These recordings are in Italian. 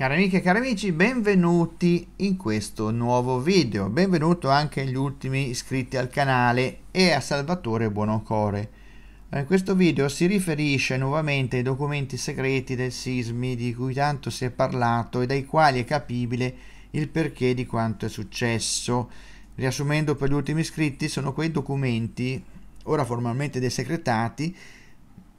Cari amiche e cari amici, benvenuti in questo nuovo video. Benvenuto anche agli ultimi iscritti al canale e a Salvatore Buonocore. In eh, questo video si riferisce nuovamente ai documenti segreti del sismi di cui tanto si è parlato e dai quali è capibile il perché di quanto è successo. Riassumendo per gli ultimi iscritti, sono quei documenti, ora formalmente desecretati,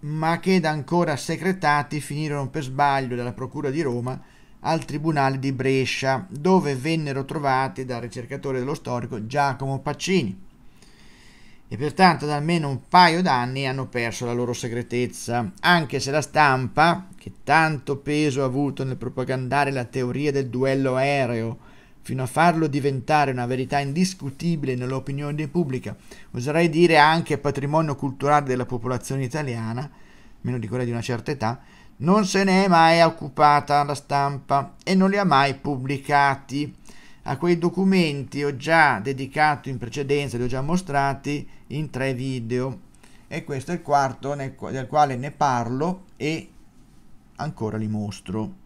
ma che da ancora secretati finirono per sbaglio dalla Procura di Roma al Tribunale di Brescia, dove vennero trovati dal ricercatore dello storico Giacomo Paccini. E pertanto da almeno un paio d'anni hanno perso la loro segretezza, anche se la stampa, che tanto peso ha avuto nel propagandare la teoria del duello aereo, fino a farlo diventare una verità indiscutibile nell'opinione pubblica, oserei dire anche patrimonio culturale della popolazione italiana, meno di quella di una certa età, non se ne è mai occupata la stampa e non li ha mai pubblicati. A quei documenti ho già dedicato in precedenza, li ho già mostrati in tre video e questo è il quarto nel, del quale ne parlo e ancora li mostro.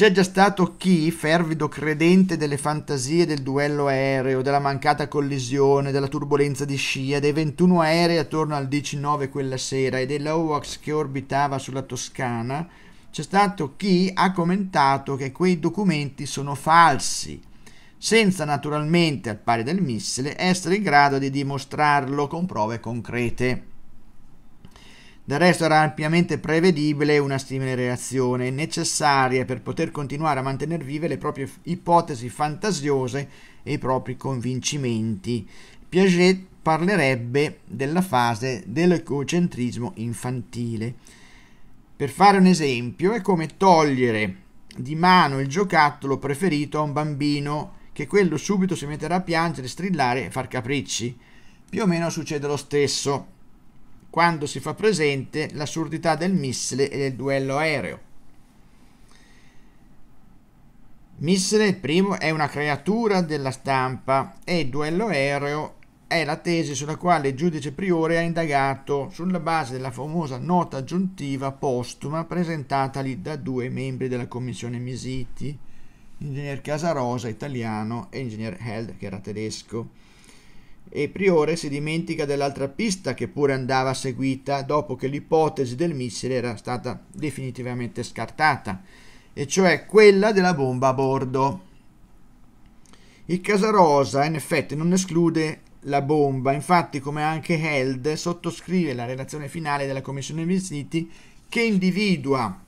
C'è già stato chi, fervido credente delle fantasie del duello aereo, della mancata collisione, della turbolenza di scia, dei 21 aerei attorno al 19 quella sera e dell'Owax che orbitava sulla Toscana, c'è stato chi ha commentato che quei documenti sono falsi, senza naturalmente, al pari del missile, essere in grado di dimostrarlo con prove concrete. Del resto era ampiamente prevedibile una simile reazione, necessaria per poter continuare a mantenere vive le proprie ipotesi fantasiose e i propri convincimenti. Piaget parlerebbe della fase dell'ecocentrismo infantile. Per fare un esempio, è come togliere di mano il giocattolo preferito a un bambino che quello subito si metterà a piangere, strillare e far capricci. Più o meno succede lo stesso quando si fa presente l'assurdità del missile e del duello aereo. Missile, il primo, è una creatura della stampa e il duello aereo è la tesi sulla quale il giudice Priore ha indagato sulla base della famosa nota aggiuntiva postuma presentatagli da due membri della commissione Misiti, ingegner Casarosa italiano e ingegner Held che era tedesco e Priore si dimentica dell'altra pista che pure andava seguita dopo che l'ipotesi del missile era stata definitivamente scartata, e cioè quella della bomba a bordo. Il Casarosa in effetti non esclude la bomba, infatti come anche Held sottoscrive la relazione finale della Commissione Visiti che individua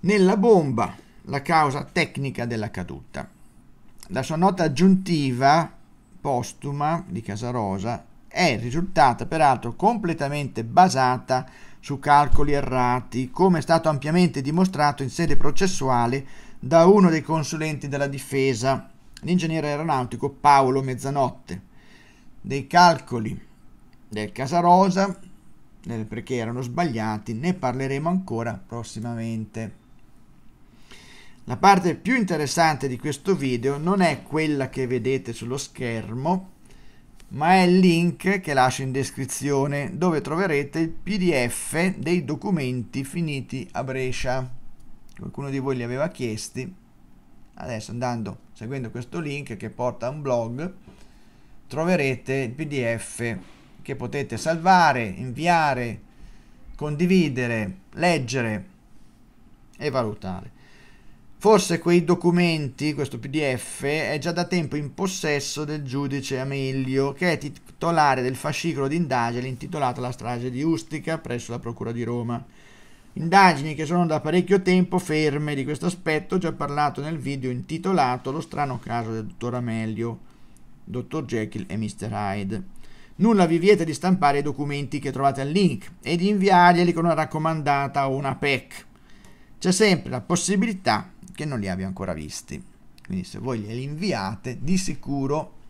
nella bomba la causa tecnica della caduta. La sua nota aggiuntiva postuma di Casarosa è risultata peraltro completamente basata su calcoli errati, come è stato ampiamente dimostrato in sede processuale da uno dei consulenti della difesa, l'ingegnere aeronautico Paolo Mezzanotte. Dei calcoli del Casarosa, perché erano sbagliati, ne parleremo ancora prossimamente. La parte più interessante di questo video non è quella che vedete sullo schermo, ma è il link che lascio in descrizione dove troverete il PDF dei documenti finiti a Brescia. Qualcuno di voi li aveva chiesti. Adesso andando, seguendo questo link che porta a un blog, troverete il PDF che potete salvare, inviare, condividere, leggere e valutare. Forse quei documenti, questo PDF, è già da tempo in possesso del giudice Amelio, che è titolare del fascicolo di indagine intitolato La strage di Ustica presso la Procura di Roma. Indagini che sono da parecchio tempo ferme, di questo aspetto ho già parlato nel video intitolato Lo strano caso del dottor Amelio, dottor Jekyll e Mr. Hyde. Nulla vi vieta di stampare i documenti che trovate al link e di inviarglieli con una raccomandata o una PEC. C'è sempre la possibilità che non li abbia ancora visti. Quindi se voi glieli inviate, di sicuro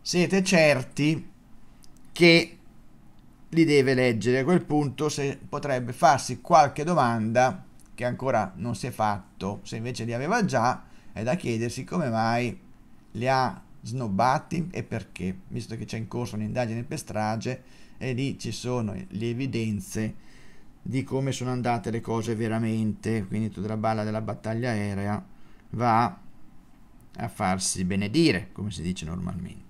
siete certi che li deve leggere. A quel punto se potrebbe farsi qualche domanda che ancora non si è fatto, se invece li aveva già, è da chiedersi come mai li ha snobbati e perché, visto che c'è in corso un'indagine per strage e lì ci sono le evidenze di come sono andate le cose veramente, quindi tutta la balla della battaglia aerea va a farsi benedire, come si dice normalmente.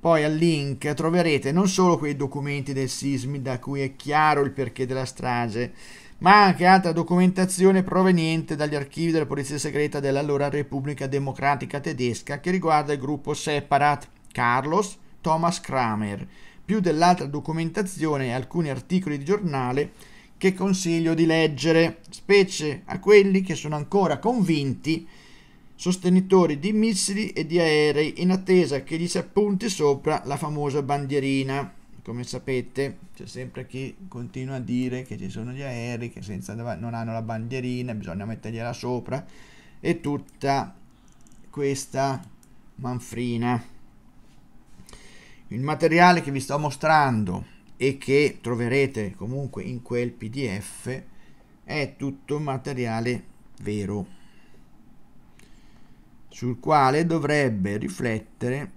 Poi al link troverete non solo quei documenti del sismi da cui è chiaro il perché della strage, ma anche altra documentazione proveniente dagli archivi della Polizia Segreta dell'allora Repubblica Democratica Tedesca che riguarda il gruppo Separat Carlos Thomas Kramer, più dell'altra documentazione e alcuni articoli di giornale che consiglio di leggere, specie a quelli che sono ancora convinti sostenitori di missili e di aerei in attesa che gli si appunti sopra la famosa bandierina. Come sapete c'è sempre chi continua a dire che ci sono gli aerei che senza, non hanno la bandierina, bisogna mettergliela sopra e tutta questa manfrina il materiale che vi sto mostrando e che troverete comunque in quel pdf è tutto materiale vero sul quale dovrebbe riflettere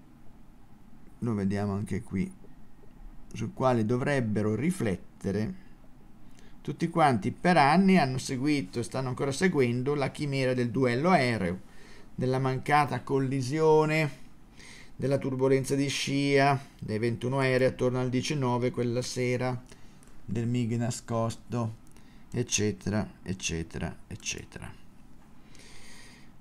lo vediamo anche qui sul quale dovrebbero riflettere tutti quanti per anni hanno seguito e stanno ancora seguendo la chimera del duello aereo della mancata collisione della turbolenza di scia dei 21 aerei attorno al 19 quella sera del MIG nascosto eccetera eccetera eccetera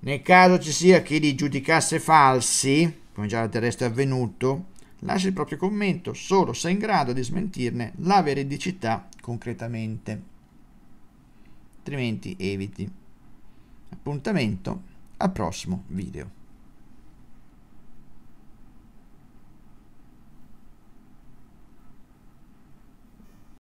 nel caso ci sia chi li giudicasse falsi come già del resto è avvenuto lascia il proprio commento solo se in grado di smentirne la veridicità concretamente altrimenti eviti appuntamento al prossimo video